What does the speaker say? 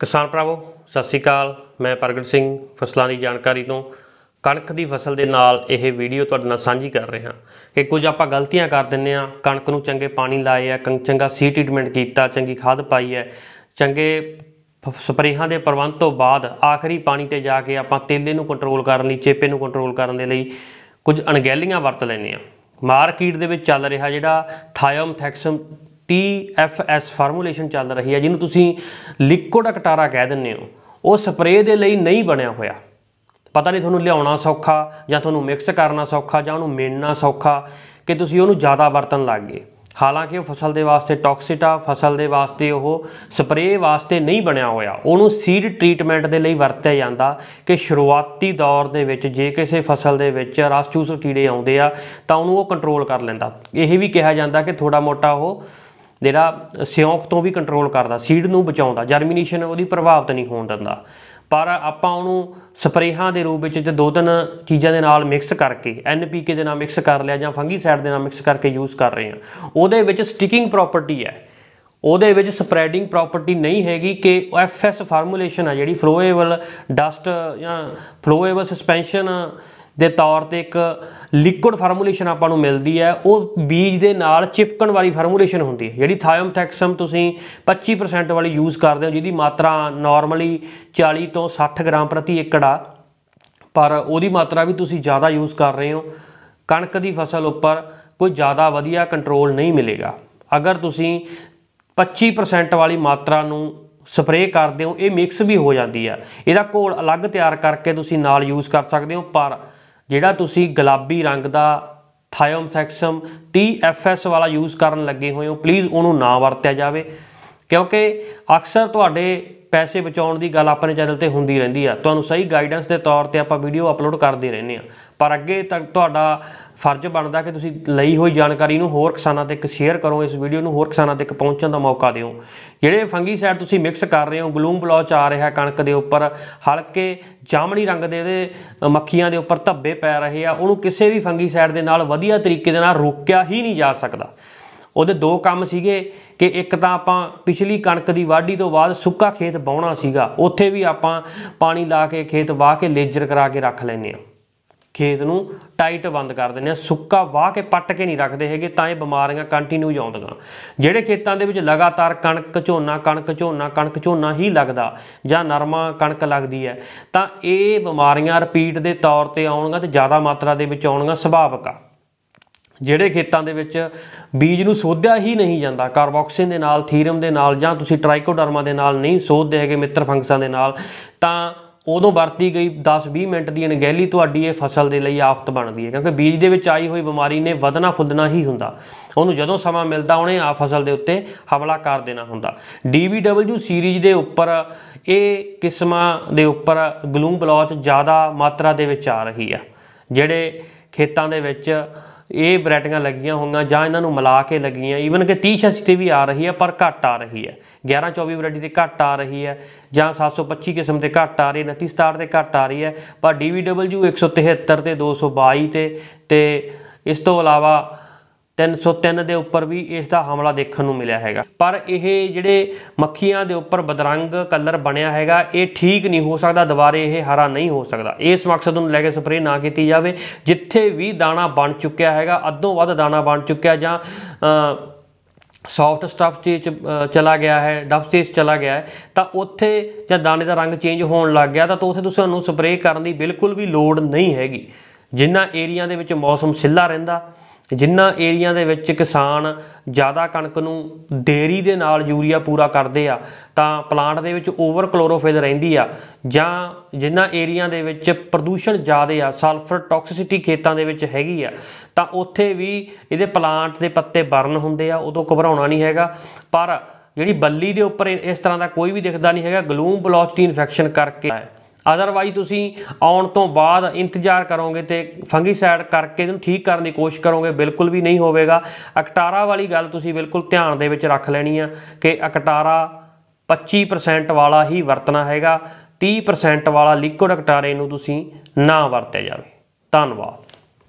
ਕਿਸਾਨ ਭਰਾਵੋ ਸਤਿ ਸ਼੍ਰੀ ਅਕਾਲ ਮੈਂ ਪ੍ਰਗਟ ਸਿੰਘ ਫਸਲਾਂ ਦੀ ਜਾਣਕਾਰੀ ਤੋਂ ਕਣਕ ਦੀ ਫਸਲ ਦੇ ਨਾਲ ਇਹ ਵੀਡੀਓ ਤੁਹਾਡੇ ਨਾਲ ਸਾਂਝੀ ਕਰ ਰਹੇ ਹਾਂ ਕਿ ਕੁਝ ਆਪਾਂ ਗਲਤੀਆਂ ਕਰ ਦਿੰਨੇ ਆ ਕਣਕ ਨੂੰ ਚੰਗੇ ਪਾਣੀ ਲਾਏ ਆ ਚੰਗਾ ਸੀ ਟ੍ਰੀਟਮੈਂਟ ਕੀਤਾ ਚੰਗੀ ਖਾਦ ਪਾਈ ਹੈ ਚੰਗੇ ਸਪਰੇਹਾਂ ਦੇ ਪ੍ਰਬੰਧ ਤੋਂ ਬਾਅਦ ਆਖਰੀ ਪਾਣੀ ਤੇ ਜਾ ਕੇ ਆਪਾਂ ਤੇਲੇ ਨੂੰ ਕੰਟਰੋਲ ਕਰਨ ਲਈ ਚੇਪੇ ਨੂੰ ਕੰਟਰੋਲ ਕਰਨ ਦੇ ਲਈ ਕੁਝ ਅਣਗਹਿਲੀਆਂ ਵਰਤ ਲੈਨੇ ਆ ਮਾਰਕੀਟ ਦੇ ਵਿੱਚ ਚੱਲ ਰਿਹਾ ਜਿਹੜਾ ਥਾਇਮ ਥੈਕਸਮ TFS ਫਾਰਮੂਲੇਸ਼ਨ ਚੱਲ ਰਹੀ ਹੈ ਜਿਹਨੂੰ ਤੁਸੀਂ ਲਿਕੁਇਡ ਕਟਾਰਾ ਕਹਿ ਦਿੰਦੇ ਹੋ ਉਹ ਸਪਰੇਅ ਦੇ ਲਈ ਨਹੀਂ ਬਣਿਆ ਹੋਇਆ ਪਤਾ ਨਹੀਂ ਤੁਹਾਨੂੰ ਲਿਆਉਣਾ ਸੌਖਾ ਜਾਂ ਤੁਹਾਨੂੰ ਮਿਕਸ ਕਰਨਾ ਸੌਖਾ ਜਾਂ ਉਹਨੂੰ ਮਿਣਨਾ ਸੌਖਾ ਕਿ ਤੁਸੀਂ ਉਹਨੂੰ ਜ਼ਿਆਦਾ ਵਰਤਣ ਲੱਗ ਗਏ ਹਾਲਾਂਕਿ ਉਹ ਫਸਲ ਦੇ ਵਾਸਤੇ ਟੌਕਸਿਕ ਆ ਫਸਲ ਦੇ ਵਾਸਤੇ ਉਹ ਸਪਰੇਅ ਵਾਸਤੇ ਨਹੀਂ ਬਣਿਆ ਹੋਇਆ ਉਹਨੂੰ ਸੀਡ ਟ੍ਰੀਟਮੈਂਟ ਦੇ ਲਈ ਵਰਤਿਆ ਜਾਂਦਾ ਕਿ ਸ਼ੁਰੂਆਤੀ ਦੌਰ ਦੇ ਵਿੱਚ ਜੇ ਕਿਸੇ ਫਸਲ ਦੇ ਵਿੱਚ ਰਸ ਚੂਸ ਕੀੜੇ ਆਉਂਦੇ ਆ ਤਾਂ ਉਹਨੂੰ ਉਹ ਕੰਟਰੋਲ ਕਰ ਲੈਂਦਾ ਇਹ ਵੀ ਕਿਹਾ ਜਾਂਦਾ ਕਿ ਥੋੜਾ ਮੋਟਾ ਉਹ ਜਿਹੜਾ ਸਿਉਂਕ ਤੋਂ ਵੀ ਕੰਟਰੋਲ ਕਰਦਾ ਸੀਡ ਨੂੰ ਬਚਾਉਂਦਾ ਜਰਮੀਨੇਸ਼ਨ ਉਹਦੀ ਪ੍ਰਭਾਵਿਤ ਨਹੀਂ ਹੋਣ ਦਿੰਦਾ ਪਰ ਆਪਾਂ ਉਹਨੂੰ ਸਪਰੇਹਾਂ ਦੇ ਰੂਪ ਵਿੱਚ ਜੇ ਦੋ ਤਿੰਨ ਚੀਜ਼ਾਂ ਦੇ ਨਾਲ ਮਿਕਸ ਕਰਕੇ ਐਨਪੀਕੇ ਦੇ ਨਾਲ ਮਿਕਸ ਕਰ ਲਿਆ ਜਾਂ ਫੰਗੀਸਾਈਡ ਦੇ ਨਾਲ ਮਿਕਸ ਕਰਕੇ ਯੂਜ਼ ਕਰ ਰਹੇ ਹਾਂ ਉਹਦੇ ਵਿੱਚ ਸਟਿਕਿੰਗ ਪ੍ਰਾਪਰਟੀ ਹੈ ਉਹਦੇ ਵਿੱਚ ਸਪਰੈਡਿੰਗ ਪ੍ਰਾਪਰਟੀ ਨਹੀਂ ਹੈਗੀ ਕਿ ਐਫਐਸ ਫਾਰਮੂਲੇਸ਼ਨ ਆ ਜਿਹੜੀ ਫਲੋਏਬਲ ਡਸਟ ਜਾਂ ਫਲੋਏਬਲ ਸਸਪੈਂਸ਼ਨ ਦੇ ਤੌਰ ਤੇ ਇੱਕ ਲਿਕੁਇਡ ਫਾਰਮੂਲੇਸ਼ਨ ਆਪਾਂ ਨੂੰ ਮਿਲਦੀ ਹੈ ਉਹ ਬੀਜ ਦੇ ਨਾਲ ਚਿਪਕਣ ਵਾਲੀ ਫਾਰਮੂਲੇਸ਼ਨ ਹੁੰਦੀ ਹੈ ਜਿਹੜੀ ਥਾਇਮਥੈਕਸਮ ਤੁਸੀਂ 25% ਵਾਲੀ ਯੂਜ਼ ਕਰਦੇ ਹੋ ਜਿਹਦੀ ਮਾਤਰਾ ਨਾਰਮਲੀ 40 ਤੋਂ 60 ਗ੍ਰਾਮ ਪ੍ਰਤੀ ਏਕੜ ਆ ਪਰ ਉਹਦੀ ਮਾਤਰਾ ਵੀ ਤੁਸੀਂ ਜ਼ਿਆਦਾ ਯੂਜ਼ ਕਰ ਰਹੇ ਹੋ ਕਣਕ ਦੀ ਫਸਲ ਉੱਪਰ ਕੋਈ ਜ਼ਿਆਦਾ ਵਧੀਆ ਕੰਟਰੋਲ ਨਹੀਂ ਮਿਲੇਗਾ ਅਗਰ ਤੁਸੀਂ 25% ਵਾਲੀ ਮਾਤਰਾ ਨੂੰ ਸਪਰੇਅ ਕਰਦੇ ਹੋ ਇਹ ਮਿਕਸ ਵੀ ਹੋ ਜਾਂਦੀ ਆ ਇਹਦਾ ਘੋਲ ਅਲੱਗ ਤਿਆਰ ਕਰਕੇ ਤੁਸੀਂ ਨਾਲ ਯੂਜ਼ ਕਰ ਸਕਦੇ ਹੋ ਪਰ ਜਿਹੜਾ ਤੁਸੀਂ ਗੁਲਾਬੀ ਰੰਗ ਦਾ ਥਾਇਓਮਸੈਕਸਮ 30 ਵਾਲਾ ਯੂਜ਼ ਕਰਨ ਲੱਗੇ ਹੋਏ ਹੋ ਪਲੀਜ਼ ਉਹਨੂੰ ਨਾ ਵਰਤਿਆ ਜਾਵੇ ਕਿਉਂਕਿ ਅਕਸਰ ਤੁਹਾਡੇ ਪੈਸੇ ਬਚਾਉਣ ਦੀ ਗੱਲ ਆਪਣੇ ਚੈਨਲ ਤੇ ਹੁੰਦੀ ਰਹਿੰਦੀ ਆ ਤੁਹਾਨੂੰ ਸਹੀ ਗਾਈਡੈਂਸ ਦੇ ਤੌਰ ਤੇ ਆਪਾਂ ਵੀਡੀਓ ਅਪਲੋਡ ਕਰਦੇ ਰਹਿੰਦੇ ਆ ਪਰ ਅੱਗੇ ਤੱਕ ਤੁਹਾਡਾ ਫਰਜ਼ ਬਣਦਾ ਕਿ ਤੁਸੀਂ ਲਈ ਹੋਈ ਜਾਣਕਾਰੀ ਨੂੰ ਹੋਰ ਕਿਸਾਨਾਂ ਤੱਕ ਸ਼ੇਅਰ ਕਰੋ ਇਸ ਵੀਡੀਓ ਨੂੰ ਹੋਰ ਕਿਸਾਨਾਂ ਤੱਕ ਪਹੁੰਚਣ ਦਾ ਮੌਕਾ ਦਿਓ ਜਿਹੜੇ ਫੰਗੀਸਾਈਡ ਤੁਸੀਂ ਮਿਕਸ ਕਰ ਰਹੇ ਹੋ ਗਲੂਮ ਬਲੌਚ ਆ ਰਿਹਾ ਕਣਕ ਦੇ ਉੱਪਰ ਹਲਕੇ ਜਾਮਣੀ ਰੰਗ ਦੇ ਇਹਦੇ ਮੱਖੀਆਂ ਦੇ ਉੱਪਰ ਧੱਬੇ ਪੈ ਰਹੇ ਆ ਉਹਨੂੰ ਕਿਸੇ ਵੀ ਫੰਗੀਸਾਈਡ ਦੇ ਨਾਲ ਵਧੀਆ ਤਰੀਕੇ ਦੇ ਨਾਲ ਰੋਕਿਆ ਹੀ ਨਹੀਂ ਜਾ ਸਕਦਾ ਉਹਦੇ ਦੋ ਕੰਮ ਸੀਗੇ ਕਿ ਇੱਕ ਤਾਂ ਆਪਾਂ ਪਿਛਲੀ ਕਣਕ ਦੀ ਵਾਢੀ ਤੋਂ ਬਾਅਦ ਸੁੱਕਾ ਖੇਤ ਬਾਉਣਾ ਸੀਗਾ ਉੱਥੇ ਵੀ ਆਪਾਂ ਪਾਣੀ ਲਾ ਕੇ ਖੇਤ ਵਾਹ ਕੇ ਲੇਜ਼ਰ ਕਰਾ ਕੇ ਰੱਖ ਲੈਨੇ ਆ ਖੇਤ ਨੂੰ ਟਾਈਟ ਬੰਦ ਕਰ ਦਿੰਦੇ ਆ ਸੁੱਕਾ ਵਾਹ ਕੇ ਪੱਟ ਕੇ ਨਹੀਂ ਰੱਖਦੇ ਹੈਗੇ ਤਾਂ ਇਹ ਬਿਮਾਰੀਆਂ ਕੰਟੀਨਿਊ ਆਉਂਦੀਆਂ ਜਿਹੜੇ ਖੇਤਾਂ ਦੇ ਵਿੱਚ ਲਗਾਤਾਰ ਕਣਕ ਝੋਨਾ ਕਣਕ ਝੋਨਾ ਕਣਕ ਝੋਨਾ ਹੀ ਲੱਗਦਾ ਜਾਂ ਨਰਮਾ ਕਣਕ ਲੱਗਦੀ ਹੈ ਤਾਂ ਇਹ ਬਿਮਾਰੀਆਂ ਰਿਪੀਟ ਦੇ ਤੌਰ ਤੇ ਆਉਣਗੀਆਂ ਤੇ ਜ਼ਿਆਦਾ ਮਾਤਰਾ ਦੇ ਵਿੱਚ ਆਉਣਗੀਆਂ ਸੁਭਾਵਿਕ ਆ ਜਿਹੜੇ ਖੇਤਾਂ ਦੇ ਵਿੱਚ ਬੀਜ ਨੂੰ ਸੋਧਿਆ ਹੀ ਨਹੀਂ ਜਾਂਦਾ ਕਾਰਬੋਕਸਿਨ ਦੇ ਨਾਲ ਥੀਰਮ ਦੇ ਨਾਲ ਜਾਂ ਤੁਸੀਂ ਟ੍ਰਾਈਕੋਡਰਮਾ ਦੇ ਨਾਲ ਨਹੀਂ ਸੋਧਦੇ ਹੈਗੇ ਮਿੱਤਰ ਫੰਕਸਾਂ ਦੇ ਨਾਲ ਤਾਂ ਉਦੋਂ ਵਰਤੀ ਗਈ 10-20 ਮਿੰਟ ਦੀ ਅਣਗਹਿਲੀ ਤੁਹਾਡੀ ਇਹ ਫਸਲ ਦੇ ਲਈ ਆਫਤ ਬਣਦੀ ਹੈ ਕਿਉਂਕਿ ਬੀਜ ਦੇ ਵਿੱਚ ਆਈ ਹੋਈ ਬਿਮਾਰੀ ਨੇ ਵਧਣਾ ਫੁੱਲਣਾ ਹੀ ਹੁੰਦਾ ਉਹਨੂੰ ਜਦੋਂ ਸਮਾਂ ਮਿਲਦਾ ਉਹਨੇ ਆ ਫਸਲ ਦੇ ਉੱਤੇ ਹਮਲਾ ਕਰ ਦੇਣਾ ਹੁੰਦਾ ਡੀਵੀਡਬਲਯੂ ਸੀਰੀਜ਼ ਦੇ ਉੱਪਰ ਇਹ ਕਿਸਮਾਂ ਦੇ ਉੱਪਰ ਗਲੂਮ ਬਲੌਚ ਜ਼ਿਆਦਾ ਮਾਤਰਾ ਦੇ ਵਿੱਚ ਆ ਰਹੀ ਆ ਜਿਹੜੇ ਖੇਤਾਂ ਦੇ ਵਿੱਚ ਇਹ ਵੈਰਾਈਟੀਆਂ ਲੱਗੀਆਂ ਹੋਈਆਂ ਜਾਂ ਇਹਨਾਂ ਨੂੰ ਮਿਲਾ ਕੇ ਲੱਗੀਆਂ ਈਵਨ ਕਿ 30 86 ਵੀ ਆ ਰਹੀ ਹੈ ਪਰ ਘੱਟ ਆ ਰਹੀ ਹੈ 11 24 ਵੈਰਾਈਟੀ ਤੇ ਘੱਟ ਆ ਰਹੀ ਹੈ ਜਾਂ 725 ਕਿਸਮ ਤੇ ਘੱਟ ਆ ਰਹੀ 29 ਸਟਾਰ ਦੇ ਘੱਟ ਆ ਰਹੀ ਹੈ ਪਰ DVW 173 ਤੇ 222 ਤੇ ਤੇ ਇਸ ਤੋਂ ਇਲਾਵਾ 303 ਦੇ ਉੱਪਰ ਵੀ ਇਸ ਦਾ ਹਮਲਾ ਦੇਖਣ ਨੂੰ ਮਿਲਿਆ ਹੈਗਾ ਪਰ ਇਹ ਜਿਹੜੇ ਮੱਖੀਆਂ ਦੇ ਉੱਪਰ ਬਦਰੰਗ ਕਲਰ ਬਣਿਆ ਹੈਗਾ ਇਹ ਠੀਕ ਨਹੀਂ ਹੋ ਸਕਦਾ ਦੁਬਾਰੇ ਇਹ ਹਰਾ ਨਹੀਂ ਹੋ ਸਕਦਾ ਇਸ ਮਕਸਦ ਨੂੰ ਲੈ ਕੇ ਸਪਰੇਅ ਨਾ ਕੀਤੀ ਜਾਵੇ ਜਿੱਥੇ ਵੀ ਦਾਣਾ ਬਣ ਚੁੱਕਿਆ ਹੈਗਾ ਅੱਧੋਂ ਵੱਧ ਦਾਣਾ ਬਣ ਚੁੱਕਿਆ ਜਾਂ ਸੌਫਟ ਸਟਫ ਚ ਚਲਾ ਗਿਆ ਹੈ ਡਫ ਸਟੇਜ ਚਲਾ ਗਿਆ ਹੈ ਤਾਂ ਉੱਥੇ ਜਾਂ ਦਾਣੇ ਦਾ ਰੰਗ ਚੇਂਜ ਹੋਣ ਲੱਗ ਗਿਆ ਤਾਂ ਉੱਥੇ ਤੁਸੀਂ ਨੂੰ ਸਪਰੇਅ ਕਰਨ ਦੀ ਬਿਲਕੁਲ ਵੀ ਲੋੜ ਨਹੀਂ ਹੈਗੀ ਜਿੰਨਾ ਏਰੀਆ ਦੇ ਵਿੱਚ ਮੌਸਮ ਸਿੱਲਾ ਰਹਿੰਦਾ ਜਿਨ੍ਹਾਂ ਏਰੀਆ ਦੇ ਵਿੱਚ ਕਿਸਾਨ ਜ਼ਿਆਦਾ ਕਣਕ ਨੂੰ ਦੇਰੀ ਦੇ ਨਾਲ ਯੂਰੀਆ ਪੂਰਾ ਕਰਦੇ ਆ ਤਾਂ ਪਲਾਂਟ ਦੇ ਵਿੱਚ ਓਵਰ ਕਲੋਰੋਫਿਲ ਰਹਿੰਦੀ ਆ ਜਾਂ ਜਿਨ੍ਹਾਂ ਏਰੀਆ ਦੇ ਵਿੱਚ ਪ੍ਰਦੂਸ਼ਣ ਜ਼ਿਆਦਾ ਆ ਸਲਫਰ ਟੌਕਸਿਸਿਟੀ ਖੇਤਾਂ ਦੇ ਵਿੱਚ ਹੈਗੀ ਆ ਤਾਂ ਉੱਥੇ ਵੀ ਇਹਦੇ ਪਲਾਂਟ ਦੇ ਪੱਤੇ ਬਰਨ ਹੁੰਦੇ ਆ ਉਦੋਂ ਘਬਰਾਉਣਾ ਨਹੀਂ ਹੈਗਾ ਪਰ ਜਿਹੜੀ ਬੱਲੀ ਦੇ ਉੱਪਰ ਇਸ ਤਰ੍ਹਾਂ ਦਾ ਕੋਈ ਵੀ ਦਿਖਦਾ ਨਹੀਂ ਹੈਗਾ ਗਲੂਮ ਬਲੌਚਟੀ ਇਨਫੈਕਸ਼ਨ ਕਰਕੇ ਅਦਰਵਾਈਜ਼ ਤੁਸੀਂ ਆਉਣ ਤੋਂ ਬਾਅਦ ਇੰਤਜ਼ਾਰ ਕਰੋਗੇ ਤੇ ਫੰਗੀਸਾਈਡ ਕਰਕੇ ਇਹਨੂੰ ਠੀਕ ਕਰਨ ਦੀ ਕੋਸ਼ਿਸ਼ ਕਰੋਗੇ ਬਿਲਕੁਲ ਵੀ ਨਹੀਂ ਹੋਵੇਗਾ ਅਕਟਾਰਾ ਵਾਲੀ ਗੱਲ ਤੁਸੀਂ ਬਿਲਕੁਲ ਧਿਆਨ ਦੇ ਵਿੱਚ ਰੱਖ ਲੈਣੀ ਆ ਕਿ ਅਕਟਾਰਾ 25% ਵਾਲਾ ਹੀ ਵਰਤਣਾ ਹੈਗਾ 30% ਵਾਲਾ ਲਿਕੁਇਡ ਅਕਟਾਰੇ ਨੂੰ ਤੁਸੀਂ ਨਾ ਵਰਤਿਆ ਜਾਵੇ ਧੰਨਵਾਦ